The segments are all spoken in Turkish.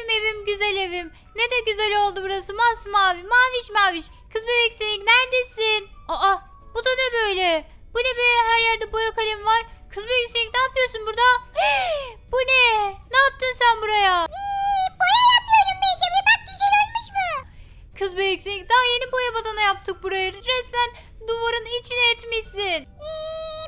Evim evim güzel evim. Ne de güzel oldu burası masmavi maviş maviş. Kız bebek senin neredesin? Aa bu da ne böyle? Bu ne be her yerde boya kalem var. Kız bebek senin ne yapıyorsun burada? bu ne? Ne yaptın sen buraya? boya yapıyorum Mecem'le bak güzel olmuş mu? Kız bebek senin daha yeni boya badana yaptık buraya. Resmen duvarın içine etmişsin.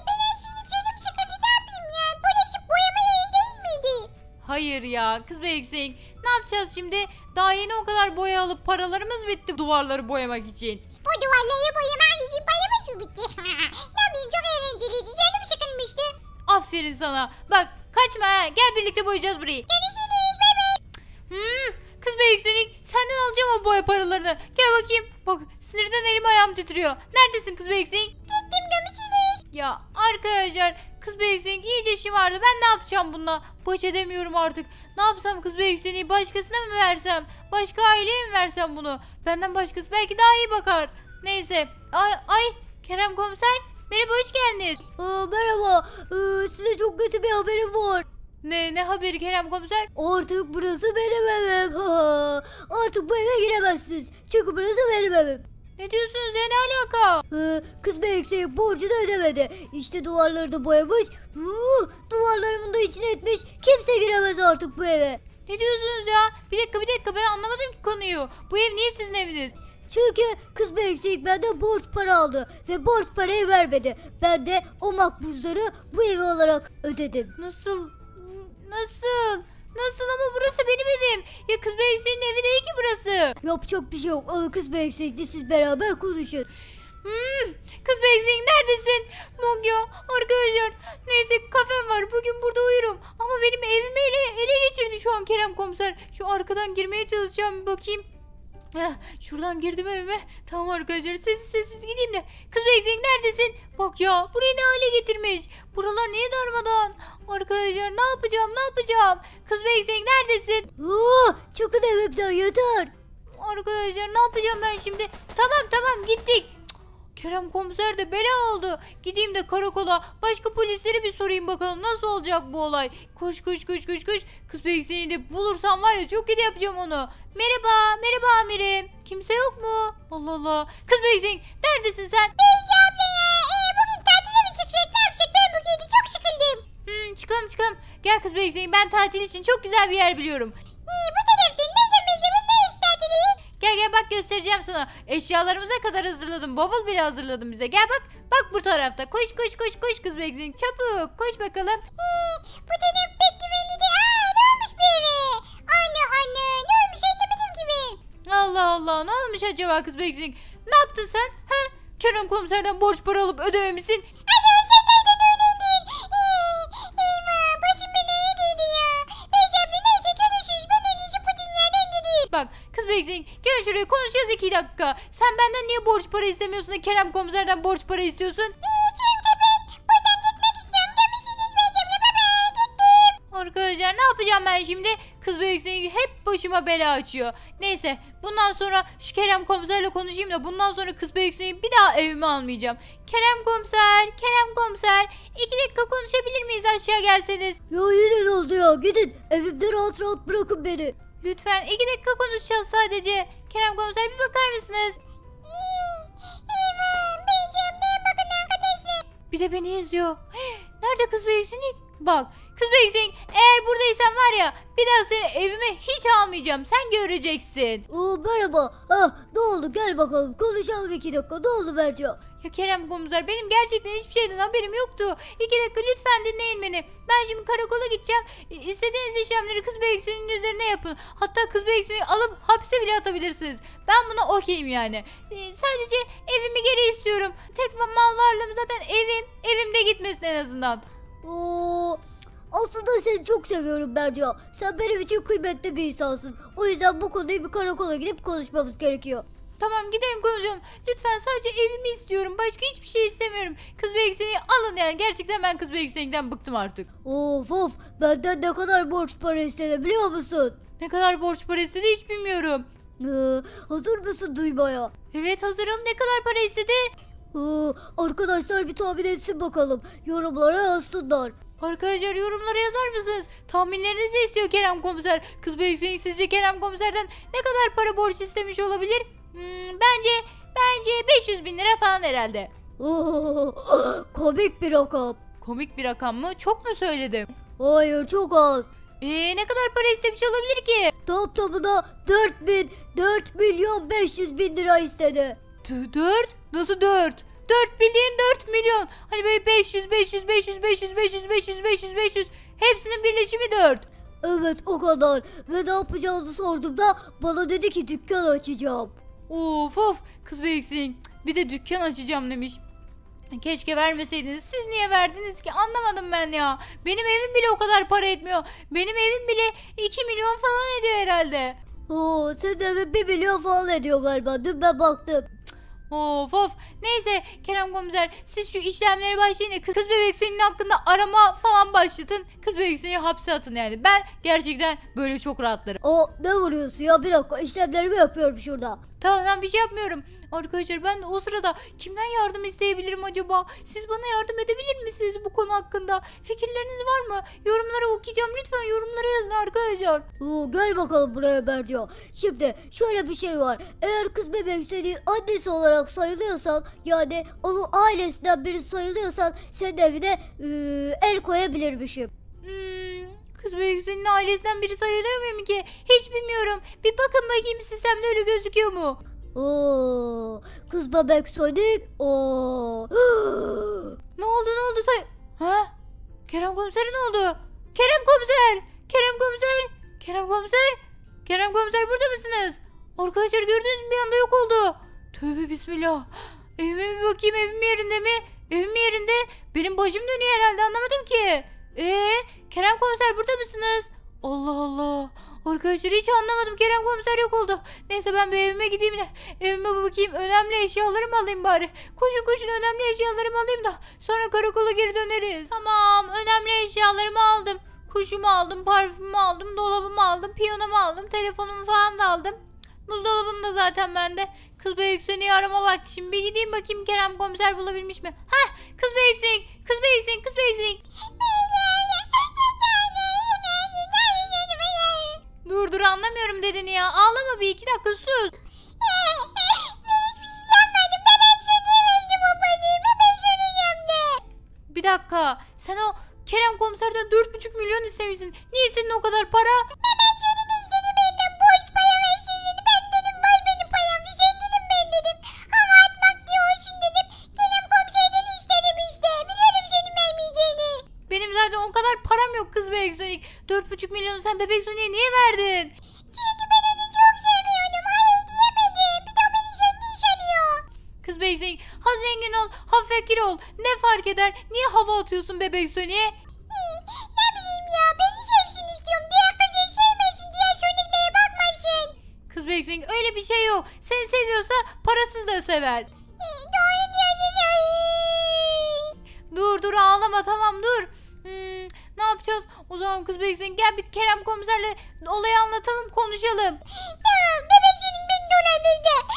ben şimdi canım sıkıldı ne yapayım ya? Burası boyama yeri değil miydi? Hayır ya kız bebek senin ne yapacağız şimdi? Daha yeni o kadar boya alıp paralarımız bitti duvarları boyamak için. Bu duvarları boyamak için paramız mı bitti? ne yapayım çok eğlenceliydi. Canım sıkılmıştı. Aferin sana. Bak kaçma ha. Gel birlikte boyayacağız burayı. Görüşürüz bebek. Hmm, kız be yükselik senden alacağım o boya paralarını. Gel bakayım. Bak sinirden elim ayağım titriyor. Neredesin kız be yükselik? Gittim demişsiniz. Ya arkadaşlar Kız bey iyice işi vardı. Ben ne yapacağım bununla? Baş edemiyorum artık. Ne yapsam kız bey başkasına mı versem? Başka aileye mi versem bunu? Benden başkası belki daha iyi bakar. Neyse. Ay, ay Kerem komiser. Merhaba hoş geldiniz. Aa, ee, merhaba. Ee, size çok kötü bir haberim var. Ne ne haberi Kerem komiser? Artık burası benim evim. Artık bu eve giremezsiniz. Çünkü burası benim evim. Ne diyorsunuz ya ne alaka? kız bey yüksek borcu da ödemedi. İşte duvarları da boyamış. Uh, duvarlarımın da içine etmiş. Kimse giremez artık bu eve. Ne diyorsunuz ya? Bir dakika bir dakika ben anlamadım ki konuyu. Bu ev niye sizin eviniz? Çünkü kız bey yüksek benden borç para aldı ve borç parayı vermedi. Ben de o makbuzları bu evi olarak ödedim. Nasıl? Nasıl? Nasıl ama burası benim evim. Ya kız bey yüksek'in evi değil ki burası. Yapacak bir şey yok. Alın ee, kız bey yüksek'le siz beraber konuşun. Hmm, kız Beyzing neredesin? Mogyo arkadaşlar neyse kafem var bugün burada uyurum. Ama benim evimi ele, ele geçirdi şu an Kerem komiser. Şu arkadan girmeye çalışacağım bir bakayım. Heh, şuradan girdim evime. Tamam arkadaşlar sessiz sessiz gideyim de. Kız Beyzing neredesin? Bak ya burayı ne hale getirmiş. Buralar niye darmadan? Arkadaşlar ne yapacağım ne yapacağım? Kız Beyzing neredesin? Oo, çok önemli yeter. Arkadaşlar ne yapacağım ben şimdi? Tamam tamam gittik. Kerem komiser de bela oldu. Gideyim de karakola başka polisleri bir sorayım bakalım nasıl olacak bu olay. Koş koş koş koş koş. Kız bekseyi de bulursam var ya çok iyi yapacağım onu. Merhaba merhaba amirim. Kimse yok mu? Allah Allah. Kız bekseyi neredesin sen? Beyza abla ee, bugün tatile çıkacak ne yapacak bu gece çok sıkıldım. Hmm, çıkalım çıkalım. Gel kız bekseyi ben tatil için çok güzel bir yer biliyorum. İyi bu Gel gel bak göstereceğim sana. Eşyalarımıza kadar hazırladım. Bavul bile hazırladım bize. Gel bak. Bak bu tarafta. Koş koş koş koş kız Megzin. Çabuk koş bakalım. Hii, bu taraf pek güvenli değil. Aa ne olmuş bu Anne anne ne olmuş anlamadım ki ben. Allah Allah ne olmuş acaba kız Megzin? Ne yaptın sen? Ha? Kerem komiserden borç para alıp ödememişsin. Bebeksin gel şuraya konuşacağız iki dakika. Sen benden niye borç para istemiyorsun da Kerem komiserden borç para istiyorsun? Arkadaşlar ne yapacağım ben şimdi? Kız bebeksin hep başıma bela açıyor. Neyse bundan sonra şu Kerem komiserle konuşayım da bundan sonra kız bebeksin bir daha evime almayacağım. Kerem komiser, Kerem komiser iki dakika konuşabilir miyiz aşağı gelseniz? Ya yine oldu ya gidin evimde rahat rahat bırakın beni. Lütfen iki dakika konuşacağız sadece. Kerem komiser bir bakar mısınız? Bir de beni izliyor. Nerede kız beysinik? Bak Kız Beyzing eğer buradaysan var ya bir daha seni evime hiç almayacağım. Sen göreceksin. Oo, merhaba. Ah, ne oldu gel bakalım konuşalım iki dakika. Ne oldu Berca? Ya Kerem Gomuzar benim gerçekten hiçbir şeyden haberim yoktu. İki dakika lütfen dinleyin beni. Ben şimdi karakola gideceğim. İstediğiniz işlemleri kız beyeksinin üzerine yapın. Hatta kız beyeksini alıp hapse bile atabilirsiniz. Ben buna okeyim yani. sadece evimi geri istiyorum. Tek mal varlığım zaten evim. Evimde gitmesin en azından. Oo, aslında seni çok seviyorum Berca. Sen benim için kıymetli bir insansın. O yüzden bu konuyu bir karakola gidip konuşmamız gerekiyor. Tamam gidelim konuşalım. Lütfen sadece evimi istiyorum. Başka hiçbir şey istemiyorum. Kız bilgisayarı alın yani. Gerçekten ben kız bilgisayarından bıktım artık. Of of benden ne kadar borç para istedi biliyor musun? Ne kadar borç para istedi hiç bilmiyorum. Ee, hazır mısın duymaya? Evet hazırım. Ne kadar para istedi? Ee, arkadaşlar bir tahmin etsin bakalım. Yorumlara yazsınlar. Arkadaşlar yorumlara yazar mısınız? Tahminlerinizi istiyor Kerem Komiser. Kız Bey Hüseyin sizce Kerem Komiser'den ne kadar para borç istemiş olabilir? Hmm, bence bence 500 bin lira falan herhalde. komik bir rakam. Komik bir rakam mı? Çok mu söyledim? Hayır çok az. Ee, ne kadar para istemiş olabilir ki? Top topuna 4 bin, 4 milyon 500 bin lira istedi. 4? Nasıl 4? 4 bildiğin 4 milyon. Hani böyle 500, 500, 500, 500, 500, 500, 500, 500. Hepsinin birleşimi 4. Evet o kadar. Ve ne sordum da bana dedi ki dükkan açacağım. Of of kız büyüksün. Bir de dükkan açacağım demiş. Keşke vermeseydiniz. Siz niye verdiniz ki? Anlamadım ben ya. Benim evim bile o kadar para etmiyor. Benim evim bile 2 milyon falan ediyor herhalde. Oo, senin evin 1 milyon falan ediyor galiba. Dün ben baktım. Of of. Neyse Kerem komiser siz şu işlemlere başlayın. Kız, kız bebek senin hakkında arama falan başlatın. Kız bebek seni hapse atın yani. Ben gerçekten böyle çok rahatlarım. O ne vuruyorsun ya bir dakika işlemlerimi yapıyorum şurada. Tamam ben bir şey yapmıyorum. Arkadaşlar ben o sırada kimden yardım isteyebilirim acaba? Siz bana yardım edebilir misiniz bu konu hakkında? Fikirleriniz var mı? Yorumlara okuyacağım. Lütfen yorumlara yazın arkadaşlar. Oo, gel bakalım buraya Berca. Şimdi şöyle bir şey var. Eğer kız bebek senin annesi olarak sayılıyorsan yani onun ailesinden biri sayılıyorsan senin evine e, el koyabilirmişim. Kız böyle güzelin ailesinden biri sayılıyor muyum ki? Hiç bilmiyorum. Bir bakın bakayım sistemde öyle gözüküyor mu? Oo, kız bebek soyduk. Oo. ne oldu ne oldu say? Ha? Kerem komiser ne oldu? Kerem komiser! Kerem komiser! Kerem komiser! Kerem komiser burada mısınız? Arkadaşlar gördünüz mü bir anda yok oldu. Tövbe bismillah. Evime bir bakayım evim yerinde mi? Evim yerinde. Benim başım dönüyor herhalde anlamadım ki. Ee, Kerem komiser burada mısınız? Allah Allah. Arkadaşlar hiç anlamadım. Kerem komiser yok oldu. Neyse ben bir evime gideyim de evime bakayım. Önemli eşyalarımı alayım bari. Koşun koşun önemli eşyalarımı alayım da sonra karakola geri döneriz. Tamam önemli eşyalarımı aldım. Kuşumu aldım, parfümümü aldım, dolabımı aldım, piyanomu aldım, telefonumu falan da aldım. Buzdolabım da zaten bende. Kız Bey arama vakti. Şimdi bir gideyim bakayım Kerem komiser bulabilmiş mi? Hah! Kız Bey Kız Bey Kız Bey bir iki dakika sus. Bir dakika. Sen o Kerem komiserden 4,5 milyon istemişsin. Niye istedin o kadar para? Mehmet senin istedi benden. Borç para versin dedi. Ben dedim vay benim param. Zenginim ben dedim. Hava atmak diye olsun dedim. Kerem komiserden istedim işte. Biliyordum senin vermeyeceğini. Benim zaten o kadar param yok kız bebek sonik. 4,5 milyonu sen bebek soniye bebek Ha zengin ol ha fakir ol. Ne fark eder? Niye hava atıyorsun bebek Sonic? ne bileyim ya beni sevsin istiyorum. Diğer kızı sevmesin diğer Sonic'lere bakmasın. Kız bebek öyle bir şey yok. Seni seviyorsa parasız da sever. Ee, doğru diyorsun. Dur dur ağlama tamam dur. Hmm, ne yapacağız? O zaman kız bebek gel bir Kerem komiserle olayı anlatalım konuşalım. Tamam bebek beni dolandırdı.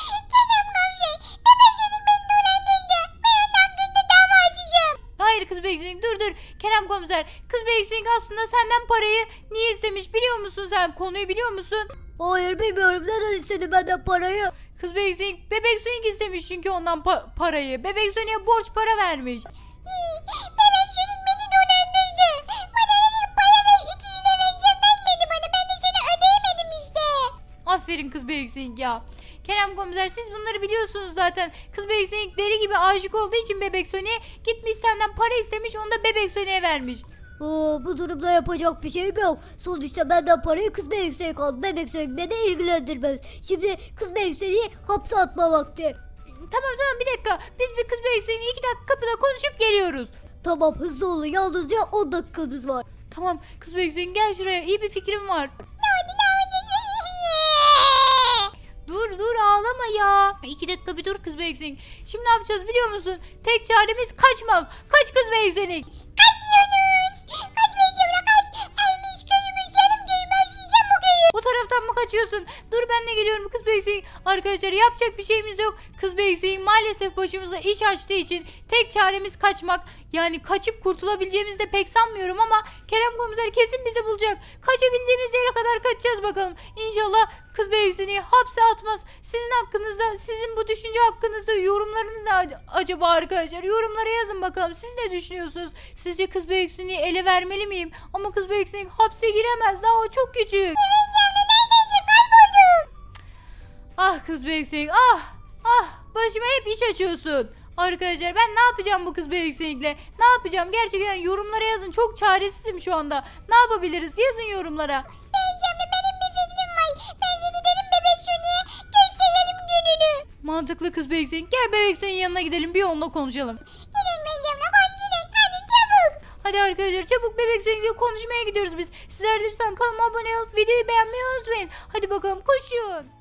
Kerem komiser kız Bexing aslında senden parayı niye istemiş biliyor musun sen? Konuyu biliyor musun? Hayır bilmiyorum. Neden istedi benden parayı? Kız Bexing, Bebek Swing istemiş çünkü ondan pa- parayı. Bebek Swing'e borç para vermiş. Bebek beni dolandırdı. Bana para ver 200 vereceğim vermedi bana. Hani ben de sana ödeyemedim işte. Aferin kız Bebek ya. Kerem komiser siz bunları biliyorsunuz zaten. Kız bebek Sonic deli gibi aşık olduğu için bebek Sonic'e gitmiş senden para istemiş onu da bebek Sonic'e vermiş. Oo, bu durumda yapacak bir şey yok. Sonuçta benden parayı kız bebek Sonic aldı. Bebek Sonic beni ilgilendirmez. Şimdi kız bebek Sonic'i hapse atma vakti. Tamam tamam bir dakika. Biz bir kız bebek Sonic'i iki dakika kapıda konuşup geliyoruz. Tamam hızlı olun. Yalnızca 10 dakikanız var. Tamam kız bebek Sonic gel şuraya. İyi bir fikrim var. Dur dur ağlama ya. İki dakika bir dur kız Beyzenik. Şimdi ne yapacağız biliyor musun? Tek çaremiz kaçmak. Kaç kız Beyzenik. kaçıyorsun? Dur ben de geliyorum kız Beyzey'in. Arkadaşlar yapacak bir şeyimiz yok. Kız Beyzey'in maalesef başımıza iş açtığı için tek çaremiz kaçmak. Yani kaçıp kurtulabileceğimizi de pek sanmıyorum ama Kerem komiser kesin bizi bulacak. Kaçabildiğimiz yere kadar kaçacağız bakalım. İnşallah kız Beyzey'i hapse atmaz. Sizin hakkınızda, sizin bu düşünce hakkınızda yorumlarınız ne acaba arkadaşlar? Yorumlara yazın bakalım. Siz ne düşünüyorsunuz? Sizce kız Beyzey'i ele vermeli miyim? Ama kız Beyzey hapse giremez. Daha o çok küçük. Evet. Ah kız büyüksünlük ah ah başıma hep iş açıyorsun. Arkadaşlar ben ne yapacağım bu kız büyüksünlükle? Ne yapacağım? Gerçekten yorumlara yazın. Çok çaresizim şu anda. Ne yapabiliriz? Yazın yorumlara. Heyecanlı benim bir fikrim var. Bence gidelim bebek Sony'e gösterelim gününü. Mantıklı kız büyüksünlük. Gel bebek Sony'in yanına gidelim bir onunla konuşalım. Gidelim heyecanlı hadi gidelim. Hadi çabuk. Hadi arkadaşlar çabuk bebek Sony'le konuşmaya gidiyoruz biz. Sizler lütfen kanalıma abone olup videoyu beğenmeyi unutmayın. Hadi bakalım koşun.